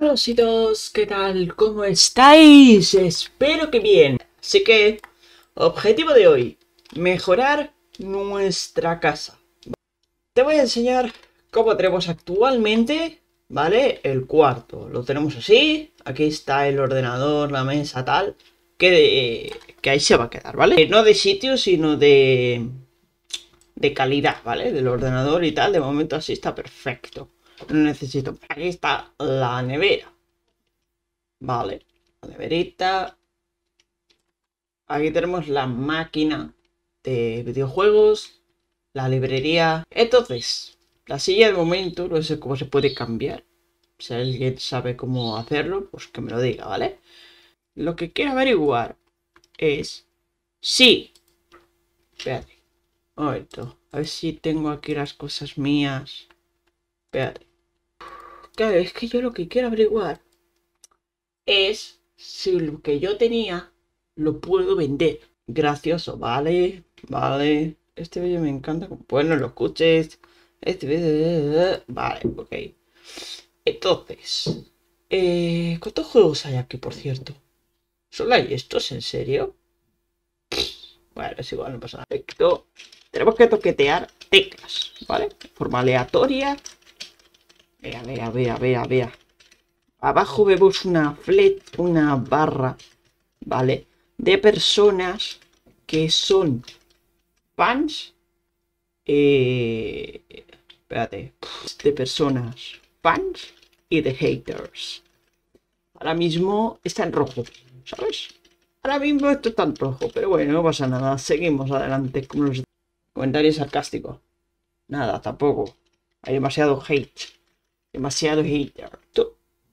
Hola ¿qué tal? ¿Cómo estáis? Espero que bien. Así que, objetivo de hoy, mejorar nuestra casa. Te voy a enseñar cómo tenemos actualmente, ¿vale? El cuarto. Lo tenemos así, aquí está el ordenador, la mesa, tal, que, que ahí se va a quedar, ¿vale? Eh, no de sitio, sino de, de calidad, ¿vale? Del ordenador y tal, de momento así está perfecto necesito. Aquí está la nevera. Vale, la neverita. Aquí tenemos la máquina de videojuegos, la librería. Entonces, la silla de momento no sé cómo se puede cambiar. Si alguien sabe cómo hacerlo, pues que me lo diga, ¿vale? Lo que quiero averiguar es si... Espérate, un A ver si tengo aquí las cosas mías. Espérate es que yo lo que quiero averiguar es si lo que yo tenía lo puedo vender. Gracioso, vale, vale. Este vídeo me encanta. Bueno, lo escuches. Este vídeo. Vale, ok. Entonces, eh, ¿cuántos juegos hay aquí, por cierto? ¿Solo hay estos? ¿En serio? Bueno, es igual, no pasa nada. Tenemos que toquetear teclas, ¿vale? De forma aleatoria. Vea, vea, vea, vea, vea. Abajo vemos una una barra, ¿vale? De personas que son fans. Eh, espérate. De personas fans y de haters. Ahora mismo está en rojo, ¿sabes? Ahora mismo esto está en rojo, pero bueno, no pasa nada. Seguimos adelante con los comentarios sarcásticos. Nada, tampoco. Hay demasiado hate demasiado hater.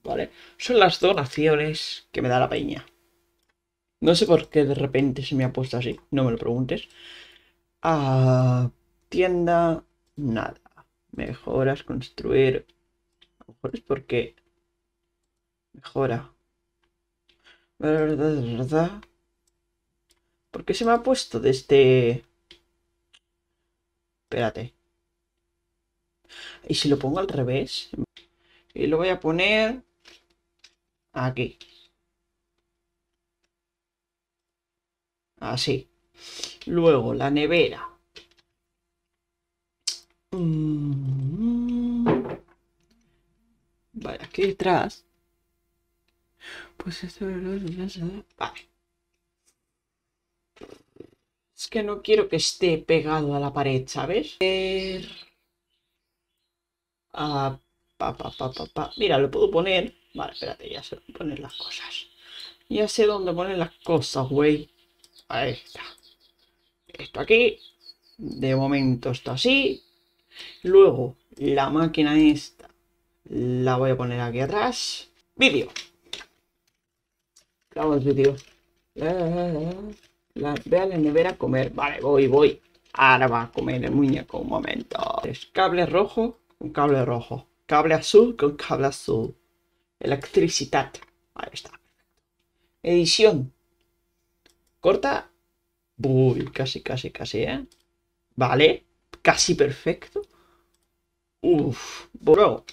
¿vale? Son las donaciones que me da la peña. No sé por qué de repente se me ha puesto así, no me lo preguntes. tienda, nada. Mejoras, construir. A lo mejor es porque. Mejora. ¿Verdad? ¿Verdad? ¿Por se me ha puesto desde.? Este- Espérate. ¿Y si lo pongo al revés? Y lo voy a poner aquí. Así. Luego, la nevera. Mm. Vale, aquí detrás. Pues esto Vale. Es que no quiero que esté pegado a la pared, ¿sabes? A Mira, lo puedo poner. Vale, espérate, ya sé dónde poner las cosas. Ya sé dónde poner las cosas, güey. Ahí está. Esto aquí. De momento está así. Luego, la máquina esta. La voy a poner aquí atrás. Vídeo. Vamos, vídeo. La, a nevera comer. Vale, voy, voy. Ahora va a comer el muñeco un momento. Es cable rojo, un cable rojo. Cable azul con cable azul. Electricidad. Ahí está. Edición. Corta. Uy, casi, casi, casi, ¿eh? Vale. Casi perfecto. Uff bro.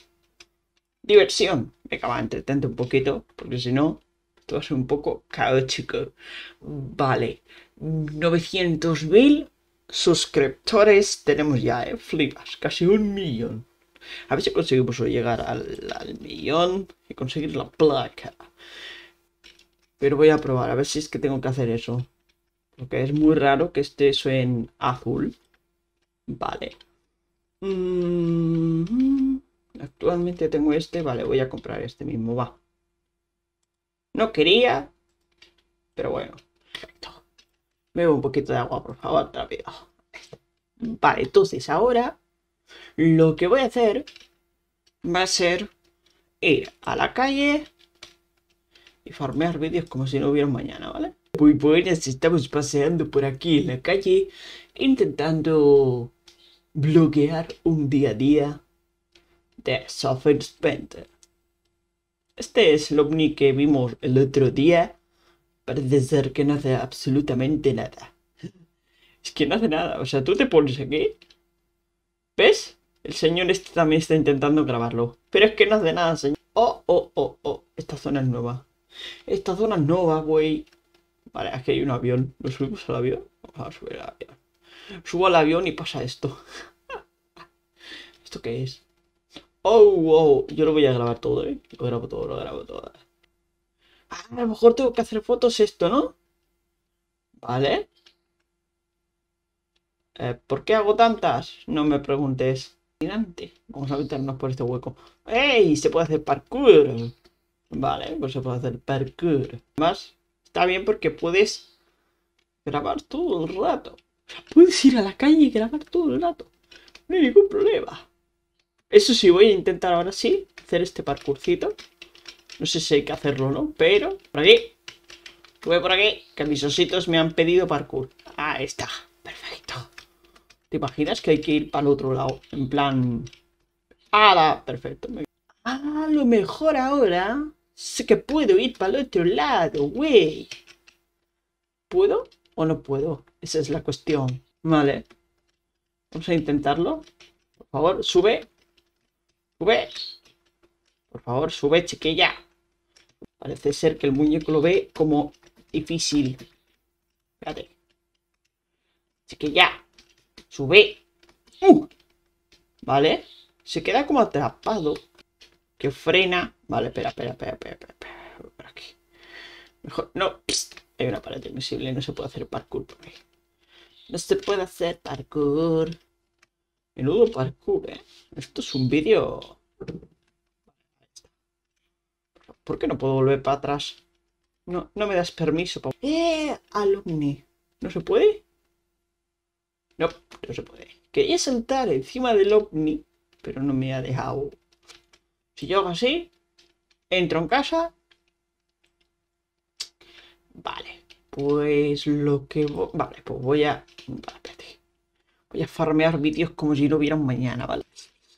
Diversión. me acaba entretente un poquito, porque si no, todo ser un poco caótico. Vale. 900.000 suscriptores tenemos ya, ¿eh? Flipas, casi un millón. A ver si conseguimos pues, llegar al, millón y conseguir la placa. Pero voy a probar, a ver si es que tengo que hacer eso. Porque es muy raro que esté eso en azul. Vale. Mm-hmm. Actualmente tengo este, vale, voy a comprar este mismo, va. No quería, pero bueno. Perfecto. voy un poquito de agua, por favor, rápido. Vale, entonces ahora lo que voy a hacer va a ser ir a la calle y farmear vídeos como si no hubiera mañana, ¿vale? Muy buenas, estamos paseando por aquí en la calle intentando bloquear un día a día de Software Spender. Este es lo único que vimos el otro día. Parece ser que no hace absolutamente nada. Es que no hace nada. O sea, tú te pones aquí ¿Ves? El señor este también está intentando grabarlo. Pero es que no hace nada, señor. Oh, oh, oh, oh. Esta zona es nueva. Esta zona es nueva, güey. Vale, aquí hay un avión. ¿Lo subimos al avión? Vamos a subir al avión. Subo al avión y pasa esto. ¿Esto qué es? Oh, oh, Yo lo voy a grabar todo, ¿eh? Lo grabo todo, lo grabo todo. Ah, a lo mejor tengo que hacer fotos esto, ¿no? Vale. Eh, ¿Por qué hago tantas? No me preguntes. Vamos a meternos por este hueco. ¡Ey! Se puede hacer parkour. Vale, pues se puede hacer parkour. Más, está bien porque puedes grabar todo el rato. puedes ir a la calle y grabar todo el rato. No hay ningún problema. Eso sí, voy a intentar ahora sí hacer este parkourcito. No sé si hay que hacerlo o no, pero... Por aquí. Voy por aquí, que mis ositos me han pedido parkour. Ahí está. ¿Te imaginas que hay que ir para el otro lado? En plan... ¡Hala! Perfecto. A lo mejor ahora sé que puedo ir para el otro lado, güey. ¿Puedo o no puedo? Esa es la cuestión. Vale. Vamos a intentarlo. Por favor, sube. Sube. Por favor, sube, chiquilla. Parece ser que el muñeco lo ve como difícil. Espérate. Chiquilla. Sube. ¡Uh! ¿Vale? Se queda como atrapado. Que frena. Vale, espera, espera, espera, espera, espera. Por aquí. Mejor. No. Hay una pared invisible. No se puede hacer parkour por ahí. No se puede hacer parkour. Menudo parkour, ¿eh? Esto es un vídeo... ¿Por qué no puedo volver para atrás? No, no me das permiso. Para... ¡Eh, alumni! ¿No se puede? No, no se puede. Quería saltar encima del ovni, pero no me ha dejado. Si yo hago así, entro en casa. Vale, pues lo que... Vale, pues voy a... Voy a farmear vídeos como si no hubiera mañana, ¿vale?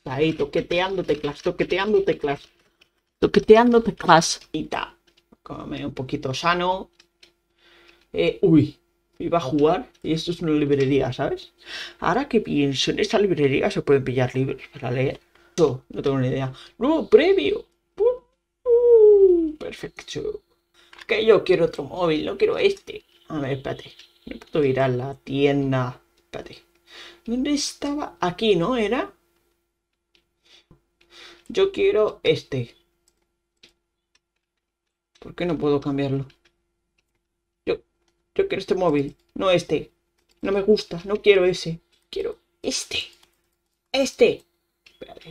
Ahí, toqueteando teclas, toqueteando teclas. Toqueteando teclas y tal. Come un poquito sano. Eh, uy, Iba a jugar y esto es una librería, ¿sabes? Ahora que pienso, en esta librería se pueden pillar libros para leer. No, no tengo ni idea. Nuevo previo. perfecto. Que yo quiero otro móvil, no quiero este. A ver, espérate. No puedo ir a la tienda. Espérate. ¿Dónde estaba? Aquí, ¿no? Era. Yo quiero este. ¿Por qué no puedo cambiarlo? Yo quiero este móvil, no este. No me gusta, no quiero ese. Quiero este. Este.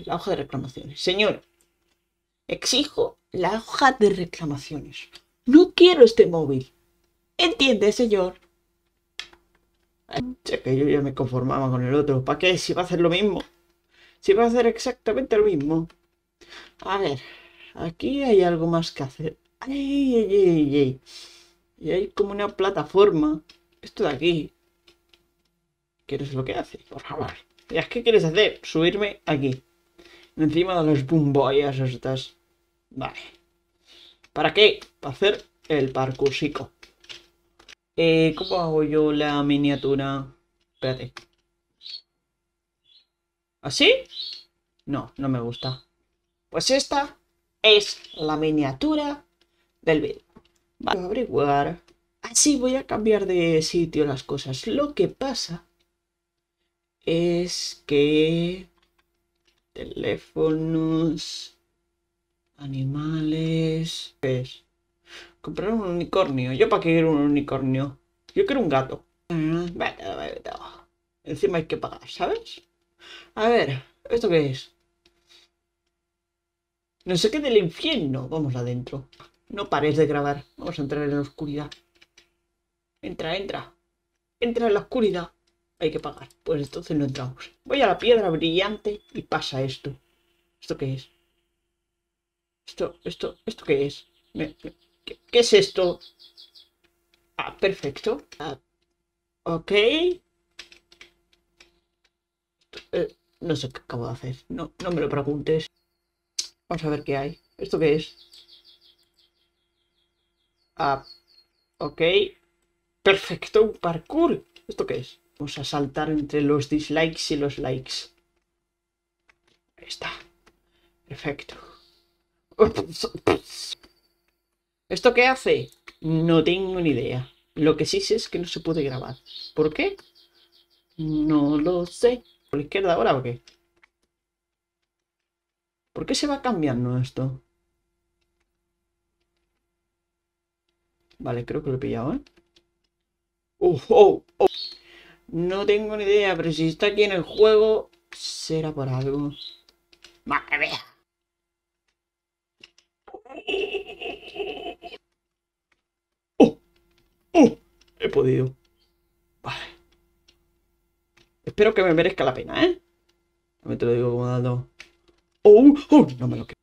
la hoja de reclamaciones. Señor, exijo la hoja de reclamaciones. No quiero este móvil. ¿Entiende, señor? Ya que yo ya me conformaba con el otro. ¿Para qué? Si va a hacer lo mismo. Si va a hacer exactamente lo mismo. A ver, aquí hay algo más que hacer. Ay, ay, ay, ay. Y hay como una plataforma. Esto de aquí. ¿Qué lo que hace? Por favor. qué quieres hacer? Subirme aquí. Encima de los boomboyas estas. Vale. ¿Para qué? Para hacer el parcursico. Eh, ¿Cómo hago yo la miniatura? Espérate. ¿Así? No, no me gusta. Pues esta es la miniatura del vídeo. Voy a averiguar. Así voy a cambiar de sitio las cosas. Lo que pasa es que... Teléfonos... Animales... Pues, comprar un unicornio. ¿Yo para qué quiero un unicornio? Yo quiero un gato. Mm, Encima hay que pagar, ¿sabes? A ver, ¿esto qué es? No sé qué del infierno. Vamos adentro. No pares de grabar. Vamos a entrar en la oscuridad. Entra, entra. Entra en la oscuridad. Hay que pagar. Pues entonces no entramos. Voy a la piedra brillante y pasa esto. ¿Esto qué es? ¿Esto, esto, esto qué es? ¿Me, qué es esto? Ah, perfecto. Ah, ok. Eh, no sé qué acabo de hacer. No, no me lo preguntes. Vamos a ver qué hay. ¿Esto qué es? Ah, ok. Perfecto, un parkour. ¿Esto qué es? Vamos a saltar entre los dislikes y los likes. Ahí está. Perfecto. ¿Esto qué hace? No tengo ni idea. Lo que sí sé es que no se puede grabar. ¿Por qué? No lo sé. ¿Por la izquierda ahora o qué? ¿Por qué se va cambiando esto? Vale, creo que lo he pillado, ¿eh? Oh, ¡Oh, oh, No tengo ni idea, pero si está aquí en el juego, será por algo. Más que ¡Oh! ¡Oh! He podido. Vale. Espero que me merezca la pena, ¿eh? me te lo digo como dando... ¡Oh! ¡Oh! No me lo creo.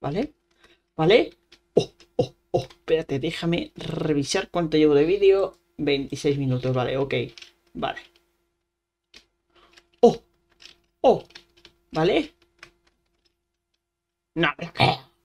¿Vale? ¿Vale? Oh, oh, oh, espérate, déjame revisar cuánto llevo de vídeo. 26 minutos, vale, ok. Vale. Oh, oh, ¿vale? No,